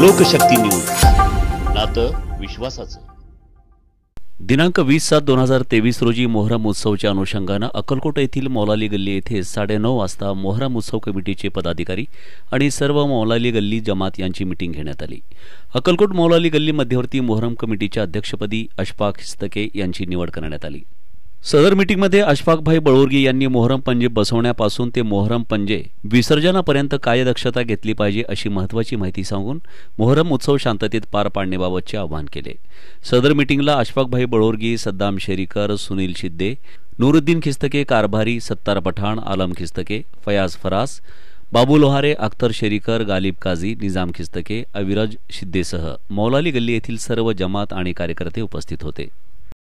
लोकशक्ती news नातं विश्वासाचं दिनांक वीस सात दोन हजार तेवीस रोजी मोहरम उत्सवच्या अनुषंगानं अकलकोट येथील मौलाली गल्ली येथे साडेनऊ वाजता मोहरम उत्सव कमिटीचे पदाधिकारी आणि सर्व मौलाली गल्ली जमात यांची मिटिंग घेण्यात आली अक्कलकोट मौलाली गल्ली मध्यवर्ती मोहरम कमिटीच्या अध्यक्षपदी अशफाक हिस्तके यांची निवड करण्यात आली सदर मीटिंगमध्ये अशफाकभाई बळोरगी यांनी मोहरम पंजे बसवण्यापासून ते मोहरम पंजे विसर्जनापर्यंत कार्यदक्षता घेतली पाहिजे अशी महत्त्वाची माहिती सांगून मोहरम उत्सव शांततेत पार पाडण्याबाबतचे आवाहन केले सदर मिटिंगला अशफाकभाई बळोरगी सद्दाम शेरीकर सुनील शिद्दे नूरुद्दीन खिस्तके कारभारी सत्तार पठाण आलम खिस्तके फयाज फरास बाबू लोहारे अख्तर शेरीकर गालिब काझी निजाम खिस्तके अविराज शिद्देसह मौलाली गल्ली येथील सर्व जमात आणि कार्यकर्ते उपस्थित होते